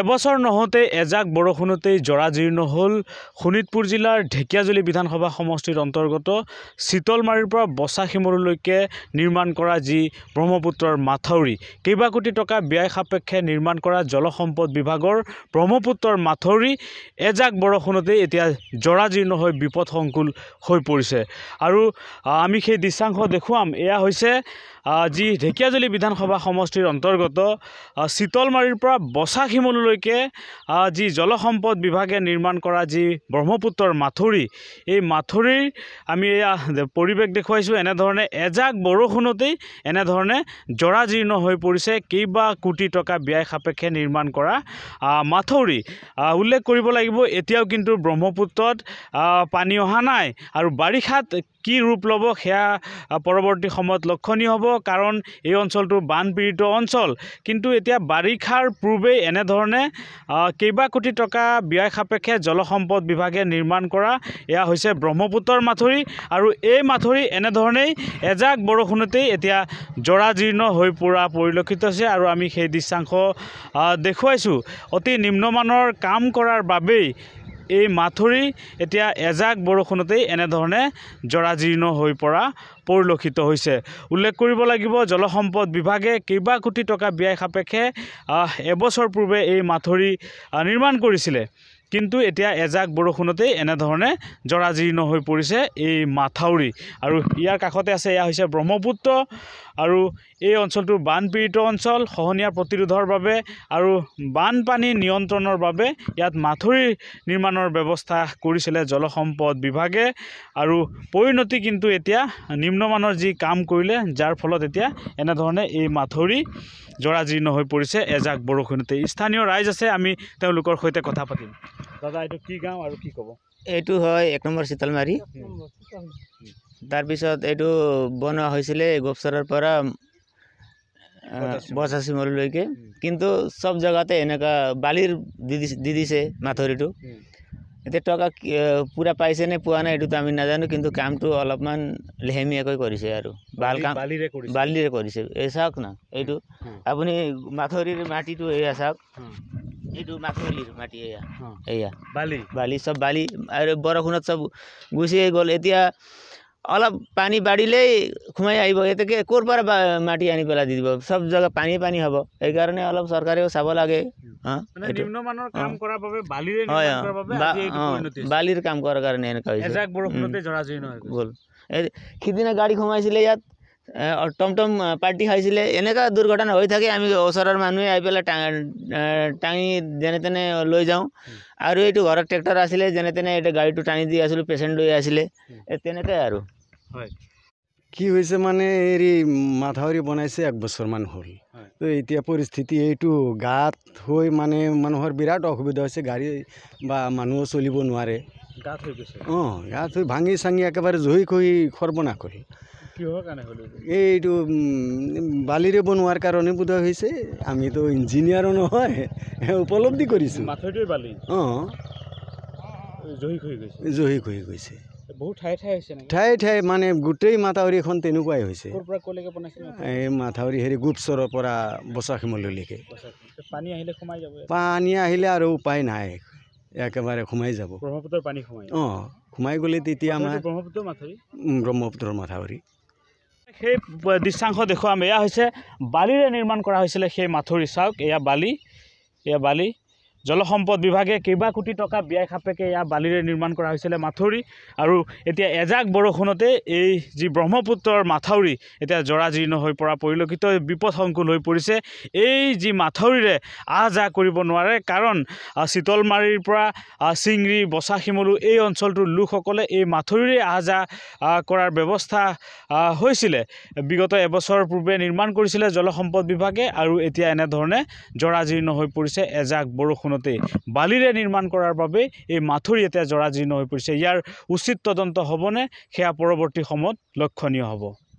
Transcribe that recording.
এবছৰ নহওঁতে এজাক বৰষুণতেই জৰাজীৰ্ণ হ'ল শোণিতপুৰ জিলাৰ ঢেকীয়াজুলি বিধানসভা সমষ্টিৰ অন্তৰ্গত চিতলমাৰীৰ পৰা বচা বচাশিমৰুলৈকে নিৰ্মাণ কৰা যি ব্ৰহ্মপুত্ৰৰ মাথাউৰি কেইবা কোটি টকা ব্যয় সাপেক্ষে নিৰ্মাণ কৰা জলসম্পদ বিভাগৰ ব্ৰহ্মপুত্ৰৰ মাথাউৰি এজাক বৰষুণতেই এতিয়া জৰাজীৰ্ণ জীৰ্ণ হৈ বিপদসংকুল হৈ পৰিছে আৰু আমি সেই দৃশ্যাংশ দেখুৱাম এয়া হৈছে যি ঢেকিয়াজুলি বিধানসভা সমষ্টিৰ অন্তৰ্গত চিতলমাৰীৰ পৰা বচাখিমলুলৈকে যি জলসম্পদ বিভাগে নিৰ্মাণ কৰা যি ব্ৰহ্মপুত্ৰৰ মাথুৰি এই মাথুৰিৰ আমি এয়া পৰিৱেশ দেখুৱাইছোঁ এনেধৰণে এজাক বৰষুণতেই এনেধৰণে জৰাজীৰ্ণ হৈ পৰিছে কেইবা কোটি টকা ব্যয় সাপেক্ষে নিৰ্মাণ কৰা মাথুৰি উল্লেখ কৰিব লাগিব এতিয়াও কিন্তু ব্ৰহ্মপুত্ৰত পানী অহা নাই আৰু বাৰিষাত কি ৰূপ লব সেয়া পৰৱৰ্তী সময়ত লক্ষণীয় হব কাৰণ এই অঞ্চলটো বানপীড়িত অঞ্চল কিন্তু এতিয়া বাৰিষাৰ পূৰ্বেই এনেধৰণে কেইবা কোটি টকা ব্যয় সাপেক্ষে জলসম্পদ বিভাগে নিৰ্মাণ কৰা এয়া হৈছে ব্ৰহ্মপুত্ৰৰ মাথুৰী আৰু এই মাথুৰী এনেধৰণেই এজাক বৰষুণতেই এতিয়া জৰাজীৰ্ণ হৈ পৰা পৰিলক্ষিত হৈছে আৰু আমি সেই দৃশ্যাংশ দেখুৱাইছোঁ অতি নিম্নমানৰ কাম কৰাৰ বাবেই এই মাথুৰি এতিয়া এজাক বৰষুণতেই এনেধৰণে জৰাজীৰ্ণ হৈ পৰা পৰিলক্ষিত হৈছে উল্লেখ কৰিব লাগিব জলসম্পদ বিভাগে কেইবা কোটি টকা ব্যয় সাপেক্ষে এবছৰ পূৰ্বে এই মাথুৰি নিৰ্মাণ কৰিছিলে কিন্তু এতিয়া এজাক বৰষুণতেই এনেধৰণে জৰাজীৰ্ণ হৈ পৰিছে এই মাথাউৰি আৰু ইয়াৰ কাষতে আছে এয়া হৈছে ব্ৰহ্মপুত্ৰ আৰু এই অঞ্চলটো বানপীড়িত অঞ্চল খহনীয়া প্ৰতিৰোধৰ বাবে আৰু বানপানী নিয়ন্ত্ৰণৰ বাবে ইয়াত মাথুৰি নিৰ্মাণৰ ব্যৱস্থা কৰিছিলে জলসম্পদ বিভাগে আৰু পৰিণতি কিন্তু এতিয়া নিম্নমানৰ যি কাম কৰিলে যাৰ ফলত এতিয়া এনেধৰণে এই মাথুৰি জৰাজীৰ্ণ হৈ পৰিছে এজাক বৰষুণতে স্থানীয় ৰাইজ আছে আমি তেওঁলোকৰ সৈতে কথা পাতিম দাদা এইটো কি গাঁও আৰু কি ক'ব এইটো হয় এক নম্বৰ চিতালমাৰী তাৰপিছত এইটো বনোৱা হৈছিলে গোপচৰৰ পৰা বচাচিমৰলৈকে কিন্তু চব জেগাতে এনেকুৱা বালিৰ দি দিছে মাথৰিটো এতিয়া টকা পূৰা পাইছেনে পোৱা নাই এইটোতো আমি নাজানো কিন্তু কামটো অলপমান লেহেমীয়াকৈ কৰিছে আৰু ভাল কাম বালিৰে কৰিছে এই চাওক না এইটো আপুনি মাথৰিৰ মাটিটো এয়া চাওক বালি চব সব বালি আর বরখুণত সব গুছিয়ে গল এতিয়া অলপ পানী বাঢ়িলেই সোমাই আহিব এতিয়া এতেকে পৰা মাটি আনি পেলাই দি দিব চব জায়গা পানীয়ে পানী হব সেইকাৰণে অলপ চৰকাৰেও চাব লাগে বালিৰ কাম কৰাৰ কাৰণে সিদিনা গাড়ী সোমাইছিলে ইয়াত টমটম পাৰ্টি খাইছিলে এনেকুৱা দুৰ্ঘটনা হৈ থাকে আমি ওচৰৰ মানুহে আহি পেলাই টা টাঙি যেনে তেনে লৈ যাওঁ আৰু এইটো ঘৰত ট্ৰেক্টৰ আছিলে যেনে তেনে এইটো গাড়ীটো টানি দি আছিলোঁ পেচেণ্ট লৈ আছিলে তেনেকৈ আৰু হয় কি হৈছে মানে হেৰি মাথাউৰি বনাইছে এক বছৰমান হ'ল এতিয়া পৰিস্থিতি এইটো গাত হৈ মানে মানুহৰ বিৰাট অসুবিধা হৈছে গাড়ী বা মানুহো চলিব নোৱাৰে গাত হৈ গৈছে অঁ গাত হৈ ভাঙি চাঙি একেবাৰে জুই খহি সৰ্বনাশ কৰি এইটো বালিৰে বনোৱাৰ কাৰণে বোধহয় হৈছে আমিতো ইঞ্জিনিয়াৰো নহয় উপলব্ধি কৰিছোঁ অঁ জহি গৈছে ঠাই ঠাই মানে গোটেই মাথাউৰিখন তেনেকুৱাই হৈছে এই মাথাউৰি হেৰি গোপচৰৰ পৰা বচাখিমলৈকে পানী আহিলে আৰু উপায় নাই একেবাৰে সোমাই যাব ব্ৰহ্মপুত্ৰৰ সোমাই অঁ সোমাই গ'লে তেতিয়া আমাৰ ব্ৰহ্মপুত্ৰৰ মাথাউৰি সেই দৃশ্যাংশ দেখুৱাম এয়া হৈছে বালিৰে নিৰ্মাণ কৰা হৈছিলে সেই মাথুৰি চাওক এয়া বালি এয়া বালি জলসম্পদ বিভাগে কেইবা কোটি টকা ব্যয় সাপেক্ষে ইয়াৰ বালিৰে নিৰ্মাণ কৰা হৈছিলে মাথৰি আৰু এতিয়া এজাক বৰষুণতে এই যি ব্ৰহ্মপুত্ৰৰ মাথাউৰি এতিয়া জৰাজীৰ্ণ হৈ পৰা পৰিলক্ষিত বিপদ সংকুল হৈ পৰিছে এই যি মাথাউৰিৰে আহ যাহ কৰিব নোৱাৰে কাৰণ চিতলমাৰীৰ পৰা চিংৰি বচা শিমলু এই অঞ্চলটোৰ লোকসকলে এই মাথৰিৰে আহ যাহ কৰাৰ ব্যৱস্থা হৈছিলে বিগত এবছৰ পূৰ্বে নিৰ্মাণ কৰিছিলে জলসম্পদ বিভাগে আৰু এতিয়া এনেধৰণে জৰাজীৰ্ণ হৈ পৰিছে এজাক বৰষুণত আনহাতে বালিৰে নিৰ্মাণ কৰাৰ বাবে এই মাথুৰি এতিয়া জৰাজীৰ্ণ হৈ পৰিছে ইয়াৰ উচিত তদন্ত হ'বনে সেয়া পৰৱৰ্তী সময়ত লক্ষণীয় হ'ব